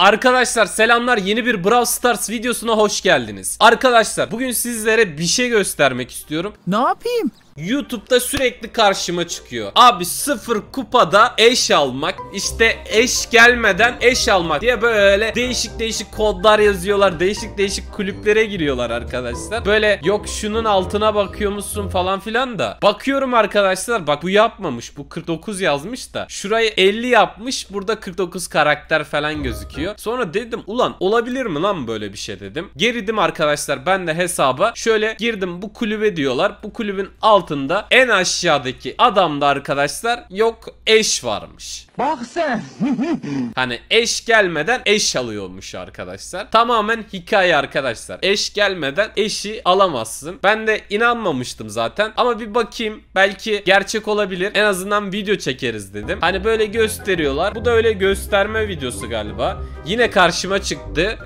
Arkadaşlar selamlar yeni bir Brawl Stars videosuna hoş geldiniz. Arkadaşlar bugün sizlere bir şey göstermek istiyorum. Ne yapayım? YouTube'da sürekli karşıma çıkıyor. Abi sıfır kupada eş almak işte eş gelmeden eş almak diye böyle değişik değişik kodlar yazıyorlar. Değişik değişik kulüplere giriyorlar arkadaşlar. Böyle yok şunun altına bakıyor musun falan filan da. Bakıyorum arkadaşlar bak bu yapmamış. Bu 49 yazmış da. Şurayı 50 yapmış. Burada 49 karakter falan gözüküyor. Sonra dedim ulan olabilir mi lan böyle bir şey dedim. Geridim arkadaşlar ben de hesaba. Şöyle girdim bu kulübe diyorlar. Bu kulübün alt altında en aşağıdaki adamda arkadaşlar yok eş varmış. Bak sen. hani eş gelmeden eş alıyormuş arkadaşlar. Tamamen hikaye arkadaşlar. Eş gelmeden eşi alamazsın. Ben de inanmamıştım zaten. Ama bir bakayım. Belki gerçek olabilir. En azından video çekeriz dedim. Hani böyle gösteriyorlar. Bu da öyle gösterme videosu galiba. Yine karşıma çıktı.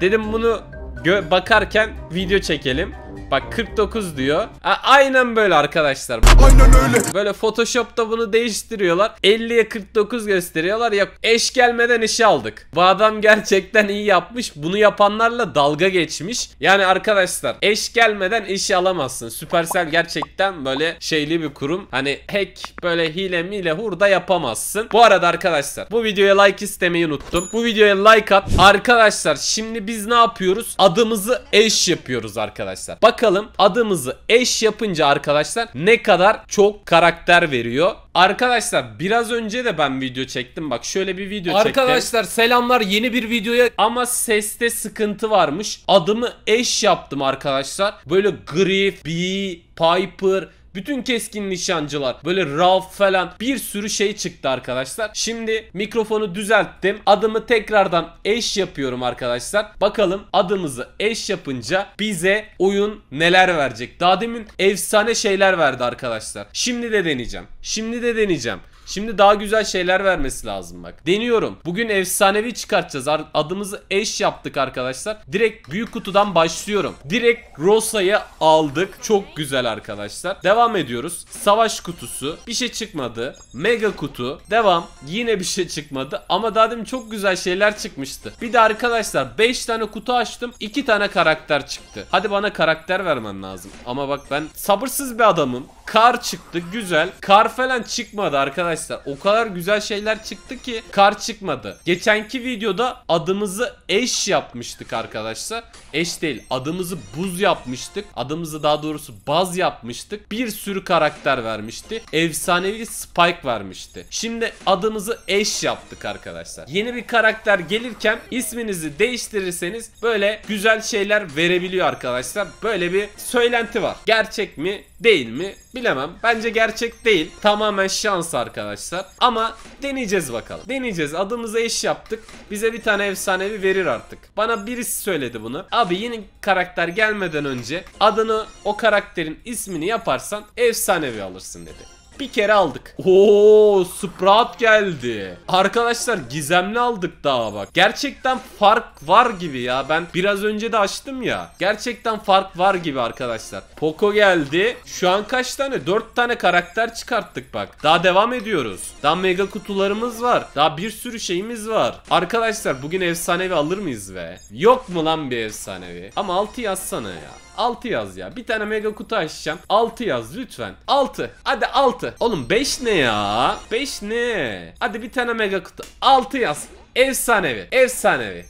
Dedim bunu bakarken video çekelim. Bak 49 diyor. A aynen böyle arkadaşlar. Aynen öyle. Böyle Photoshop'ta bunu değiştiriyorlar. 50'ye 49 gösteriyorlar. Ya eş gelmeden işi aldık. Bu adam gerçekten iyi yapmış. Bunu yapanlarla dalga geçmiş. Yani arkadaşlar eş gelmeden işi alamazsın. Supercell gerçekten böyle şeyli bir kurum. Hani hack böyle hile miyle hurda yapamazsın. Bu arada arkadaşlar bu videoya like istemeyi unuttum. Bu videoya like at. Arkadaşlar şimdi biz ne yapıyoruz? Adımızı eş yapıyoruz arkadaşlar. Bakalım adımızı eş yapınca arkadaşlar ne kadar çok karakter veriyor. Arkadaşlar biraz önce de ben video çektim. Bak şöyle bir video Arkadaşlar, çektim. Arkadaşlar selamlar yeni bir videoya. Ama seste sıkıntı varmış. Adımı eş yaptım arkadaşlar. Böyle Griff, Bee, Piper, bütün keskin nişancılar böyle Ralph falan bir sürü şey çıktı arkadaşlar. Şimdi mikrofonu düzelttim. Adımı tekrardan eş yapıyorum arkadaşlar. Bakalım adımızı eş yapınca bize oyun neler verecek. Daha demin efsane şeyler verdi arkadaşlar. Şimdi de deneyeceğim. Şimdi de deneyeceğim. Şimdi daha güzel şeyler vermesi lazım bak. Deniyorum. Bugün efsanevi çıkartacağız. Adımızı eş yaptık arkadaşlar. Direkt büyük kutudan başlıyorum. Direkt Rosa'yı aldık. Çok güzel arkadaşlar. Devam ediyoruz. Savaş kutusu. Bir şey çıkmadı. Mega kutu. Devam. Yine bir şey çıkmadı. Ama daha demin çok güzel şeyler çıkmıştı. Bir de arkadaşlar 5 tane kutu açtım. 2 tane karakter çıktı. Hadi bana karakter vermen lazım. Ama bak ben sabırsız bir adamım. Kar çıktı güzel. Kar falan çıkmadı arkadaşlar. O kadar güzel şeyler çıktı ki kar çıkmadı. Geçenki videoda adımızı eş yapmıştık arkadaşlar. Eş değil adımızı buz yapmıştık. Adımızı daha doğrusu baz yapmıştık. Bir sürü karakter vermişti. Efsanevi Spike vermişti. Şimdi adımızı eş yaptık arkadaşlar. Yeni bir karakter gelirken isminizi değiştirirseniz böyle güzel şeyler verebiliyor arkadaşlar. Böyle bir söylenti var. Gerçek mi? değil mi bilemem. Bence gerçek değil. Tamamen şans arkadaşlar. Ama deneyeceğiz bakalım. Deneyeceğiz. Adımıza iş yaptık. Bize bir tane efsanevi verir artık. Bana birisi söyledi bunu. Abi yeni karakter gelmeden önce adını o karakterin ismini yaparsan efsanevi alırsın dedi. Bir kere aldık. Oo, Sprout geldi. Arkadaşlar gizemli aldık daha bak. Gerçekten fark var gibi ya. Ben biraz önce de açtım ya. Gerçekten fark var gibi arkadaşlar. Poco geldi. Şu an kaç tane? 4 tane karakter çıkarttık bak. Daha devam ediyoruz. Daha mega kutularımız var. Daha bir sürü şeyimiz var. Arkadaşlar bugün efsanevi alır mıyız ve? Yok mu lan bir efsanevi? Ama altı yazsana ya. 6 yaz ya. Bir tane mega kutu açacağım. 6 yaz lütfen. 6. Hadi 6. Oğlum 5 ne ya? 5 ne? Hadi bir tane mega kutu. 6 yaz. Efsanevi. Efsanevi.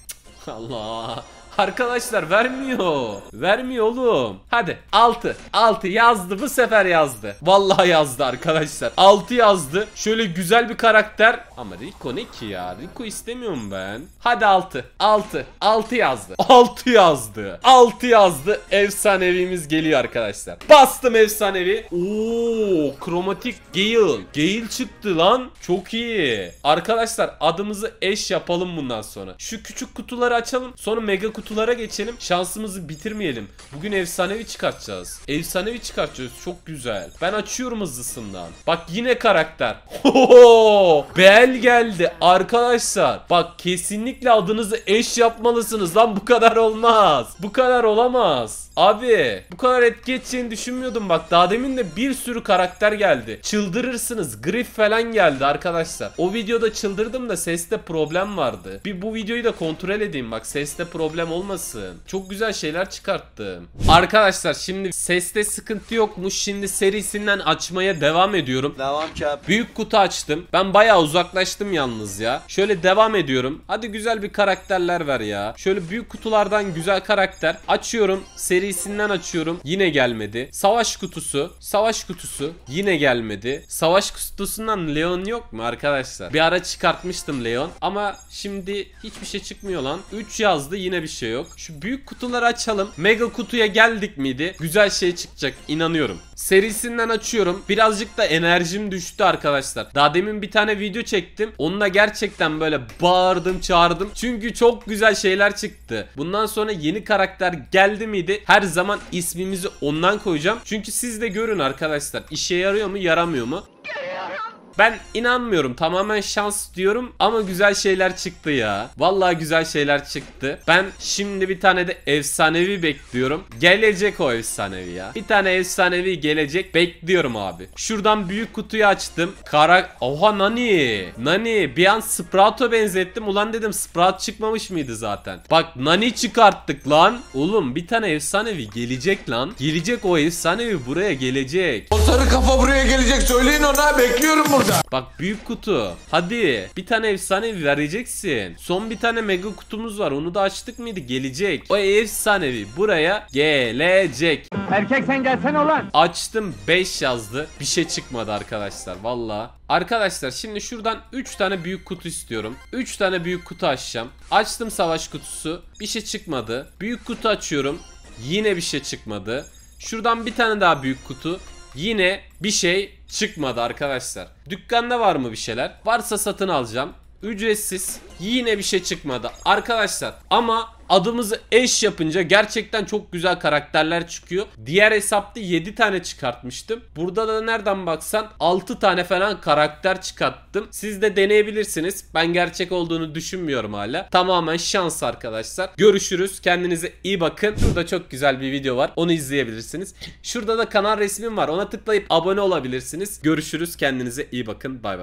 Allah. Arkadaşlar vermiyor. Vermiyor oğlum. Hadi 6. 6 yazdı bu sefer yazdı. Vallahi yazdı arkadaşlar. 6 yazdı. Şöyle güzel bir karakter. Ama Rico ne ki ya? Rico istemiyorum ben. Hadi 6. 6. 6 yazdı. 6 yazdı. 6 yazdı. Efsanevimiz geliyor arkadaşlar. Bastım efsanevi. Oo, kromatik Gale. Gale çıktı lan. Çok iyi. Arkadaşlar adımızı eş yapalım bundan sonra. Şu küçük kutuları açalım. Sonra mega kutu kutulara geçelim. Şansımızı bitirmeyelim. Bugün efsanevi çıkartacağız. Efsanevi çıkartacağız. Çok güzel. Ben açıyorum hızlısından. Bak yine karakter. Hoho! Bel geldi. Arkadaşlar bak kesinlikle adınızı eş yapmalısınız lan. Bu kadar olmaz. Bu kadar olamaz. Abi bu kadar etki edeceğini düşünmüyordum bak. Daha demin de bir sürü karakter geldi. Çıldırırsınız. Griff falan geldi arkadaşlar. O videoda çıldırdım da seste problem vardı. Bir bu videoyu da kontrol edeyim bak. Seste problem olmasın. Çok güzel şeyler çıkarttım. Arkadaşlar şimdi seste sıkıntı yokmuş. Şimdi serisinden açmaya devam ediyorum. Devam ki Büyük kutu açtım. Ben baya uzaklaştım yalnız ya. Şöyle devam ediyorum. Hadi güzel bir karakterler ver ya. Şöyle büyük kutulardan güzel karakter. Açıyorum. Seri serisinden açıyorum. Yine gelmedi. Savaş kutusu. Savaş kutusu. Yine gelmedi. Savaş kutusundan Leon yok mu arkadaşlar? Bir ara çıkartmıştım Leon. Ama şimdi hiçbir şey çıkmıyor lan. 3 yazdı yine bir şey yok. Şu büyük kutuları açalım. Mega kutuya geldik miydi? Güzel şey çıkacak inanıyorum. Serisinden açıyorum. Birazcık da enerjim düştü arkadaşlar. Daha demin bir tane video çektim. Onunla gerçekten böyle bağırdım çağırdım. Çünkü çok güzel şeyler çıktı. Bundan sonra yeni karakter geldi miydi? Her zaman ismimizi ondan koyacağım. Çünkü siz de görün arkadaşlar. İşe yarıyor mu yaramıyor mu? Ben inanmıyorum. Tamamen şans diyorum ama güzel şeyler çıktı ya. Vallahi güzel şeyler çıktı. Ben şimdi bir tane de efsanevi bekliyorum. Gelecek o efsanevi ya. Bir tane efsanevi gelecek. Bekliyorum abi. Şuradan büyük kutuyu açtım. Kara... Oha Nani. Nani. Bir an Sprout'a benzettim. Ulan dedim Sprout çıkmamış mıydı zaten? Bak Nani çıkarttık lan. Oğlum bir tane efsanevi gelecek lan. Gelecek o efsanevi buraya gelecek. O sarı kafa buraya gelecek. Söyleyin ona. Bekliyorum bunu burada. Bak büyük kutu. Hadi bir tane efsanevi vereceksin. Son bir tane mega kutumuz var. Onu da açtık mıydı? Gelecek. O efsanevi buraya gelecek. Erkek sen gelsene olan. Açtım 5 yazdı. Bir şey çıkmadı arkadaşlar. Valla. Arkadaşlar şimdi şuradan 3 tane büyük kutu istiyorum. 3 tane büyük kutu açacağım. Açtım savaş kutusu. Bir şey çıkmadı. Büyük kutu açıyorum. Yine bir şey çıkmadı. Şuradan bir tane daha büyük kutu yine bir şey çıkmadı arkadaşlar. Dükkanda var mı bir şeyler? Varsa satın alacağım ücretsiz. Yine bir şey çıkmadı arkadaşlar. Ama adımızı eş yapınca gerçekten çok güzel karakterler çıkıyor. Diğer hesapta 7 tane çıkartmıştım. Burada da nereden baksan 6 tane falan karakter çıkarttım. Siz de deneyebilirsiniz. Ben gerçek olduğunu düşünmüyorum hala. Tamamen şans arkadaşlar. Görüşürüz. Kendinize iyi bakın. Şurada çok güzel bir video var. Onu izleyebilirsiniz. Şurada da kanal resmim var. Ona tıklayıp abone olabilirsiniz. Görüşürüz. Kendinize iyi bakın. Bay bay.